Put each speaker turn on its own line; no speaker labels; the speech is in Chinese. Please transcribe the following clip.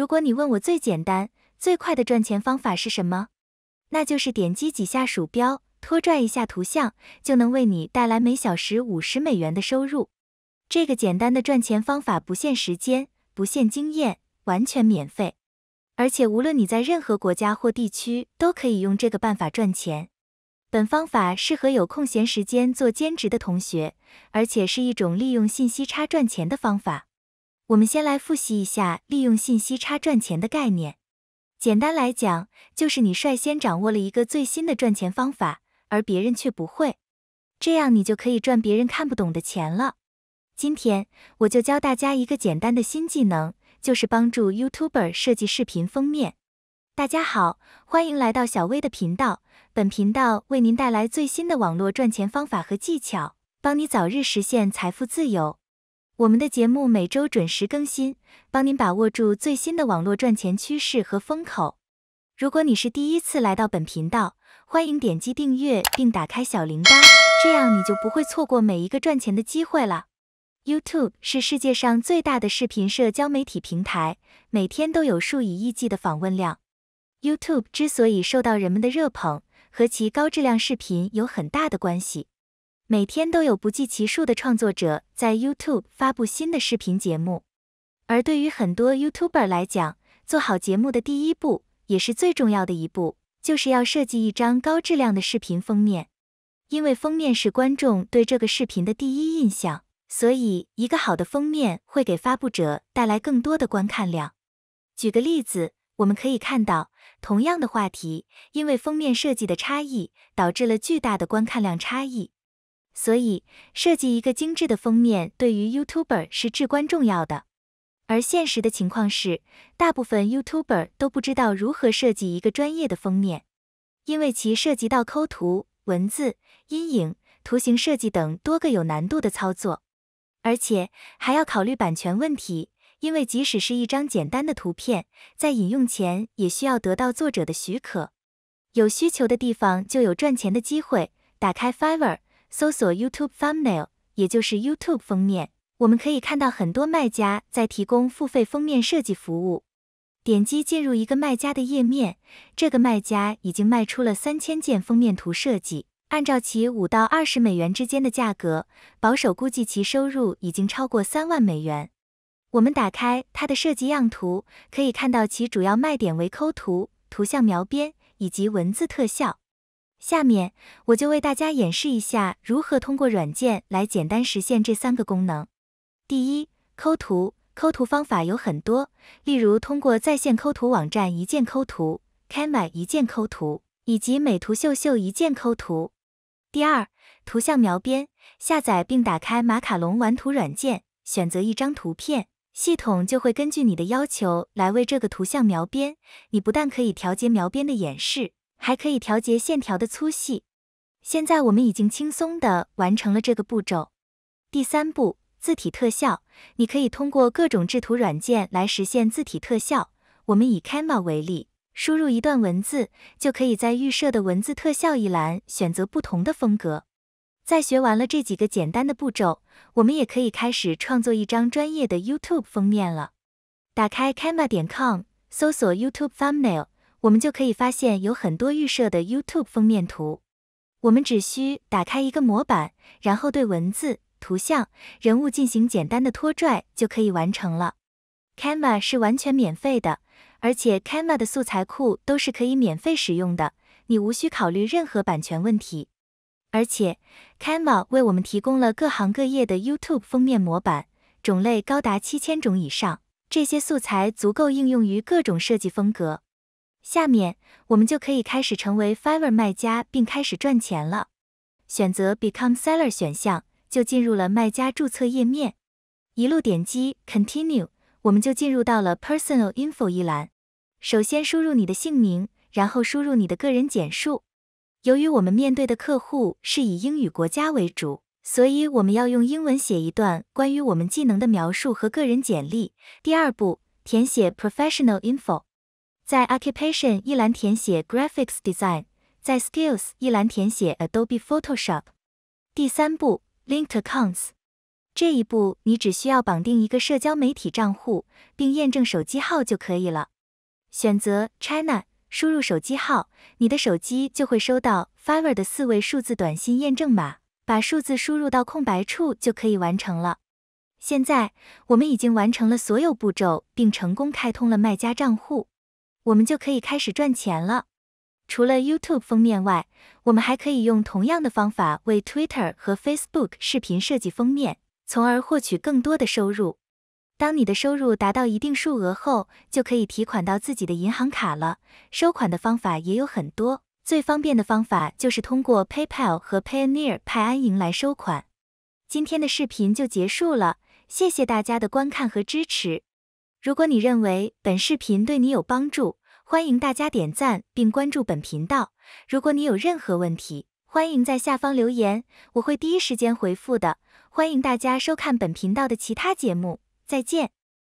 如果你问我最简单、最快的赚钱方法是什么，那就是点击几下鼠标，拖拽一下图像，就能为你带来每小时五十美元的收入。这个简单的赚钱方法不限时间、不限经验，完全免费，而且无论你在任何国家或地区都可以用这个办法赚钱。本方法适合有空闲时间做兼职的同学，而且是一种利用信息差赚钱的方法。我们先来复习一下利用信息差赚钱的概念。简单来讲，就是你率先掌握了一个最新的赚钱方法，而别人却不会，这样你就可以赚别人看不懂的钱了。今天我就教大家一个简单的新技能，就是帮助 YouTuber 设计视频封面。大家好，欢迎来到小薇的频道。本频道为您带来最新的网络赚钱方法和技巧，帮你早日实现财富自由。我们的节目每周准时更新，帮您把握住最新的网络赚钱趋势和风口。如果你是第一次来到本频道，欢迎点击订阅并打开小铃铛，这样你就不会错过每一个赚钱的机会了。YouTube 是世界上最大的视频社交媒体平台，每天都有数以亿计的访问量。YouTube 之所以受到人们的热捧，和其高质量视频有很大的关系。每天都有不计其数的创作者在 YouTube 发布新的视频节目，而对于很多 YouTuber 来讲，做好节目的第一步，也是最重要的一步，就是要设计一张高质量的视频封面。因为封面是观众对这个视频的第一印象，所以一个好的封面会给发布者带来更多的观看量。举个例子，我们可以看到，同样的话题，因为封面设计的差异，导致了巨大的观看量差异。所以，设计一个精致的封面对于 YouTuber 是至关重要的。而现实的情况是，大部分 YouTuber 都不知道如何设计一个专业的封面，因为其涉及到抠图、文字、阴影、图形设计等多个有难度的操作，而且还要考虑版权问题。因为即使是一张简单的图片，在引用前也需要得到作者的许可。有需求的地方就有赚钱的机会。打开 Fiverr。搜索 YouTube thumbnail，也就是 YouTube 封面，我们可以看到很多卖家在提供付费封面设计服务。点击进入一个卖家的页面，这个卖家已经卖出了三千件封面图设计，按照其五到二十美元之间的价格，保守估计其收入已经超过三万美元。我们打开它的设计样图，可以看到其主要卖点为抠图、图像描边以及文字特效。下面我就为大家演示一下如何通过软件来简单实现这三个功能。第一，抠图。抠图方法有很多，例如通过在线抠图网站一键抠图、Canva 一键抠图，以及美图秀秀一键抠图。第二，图像描边。下载并打开马卡龙玩图软件，选择一张图片，系统就会根据你的要求来为这个图像描边。你不但可以调节描边的演示，还可以调节线条的粗细。现在我们已经轻松的完成了这个步骤。第三步，字体特效。你可以通过各种制图软件来实现字体特效。我们以 Canva 为例，输入一段文字，就可以在预设的文字特效一栏选择不同的风格。在学完了这几个简单的步骤，我们也可以开始创作一张专业的 YouTube 封面了。打开 Canva 点 com，搜索 YouTube thumbnail。我们就可以发现有很多预设的 YouTube 封面图，我们只需打开一个模板，然后对文字、图像、人物进行简单的拖拽就可以完成了。Canva 是完全免费的，而且 Canva 的素材库都是可以免费使用的，你无需考虑任何版权问题。而且 Canva 为我们提供了各行各业的 YouTube 封面模板，种类高达七千种以上，这些素材足够应用于各种设计风格。下面我们就可以开始成为 Fiverr 卖家并开始赚钱了。选择 Become Seller 选项，就进入了卖家注册页面。一路点击 Continue，我们就进入到了 Personal Info 一栏。首先输入你的姓名，然后输入你的个人简述。由于我们面对的客户是以英语国家为主，所以我们要用英文写一段关于我们技能的描述和个人简历。第二步，填写 Professional Info。在 Occupation 一栏填写 Graphics Design，在 Skills 一栏填写 Adobe Photoshop。第三步，Linked Accounts。这一步你只需要绑定一个社交媒体账户，并验证手机号就可以了。选择 China，输入手机号，你的手机就会收到 Fiverr 的四位数字短信验证码，把数字输入到空白处就可以完成了。现在我们已经完成了所有步骤，并成功开通了卖家账户。我们就可以开始赚钱了。除了 YouTube 封面外，我们还可以用同样的方法为 Twitter 和 Facebook 视频设计封面，从而获取更多的收入。当你的收入达到一定数额后，就可以提款到自己的银行卡了。收款的方法也有很多，最方便的方法就是通过 PayPal 和 Pioneer 派安营来收款。今天的视频就结束了，谢谢大家的观看和支持。如果你认为本视频对你有帮助，欢迎大家点赞并关注本频道。如果你有任何问题，欢迎在下方留言，我会第一时间回复的。欢迎大家收看本频道的其他节目，再见。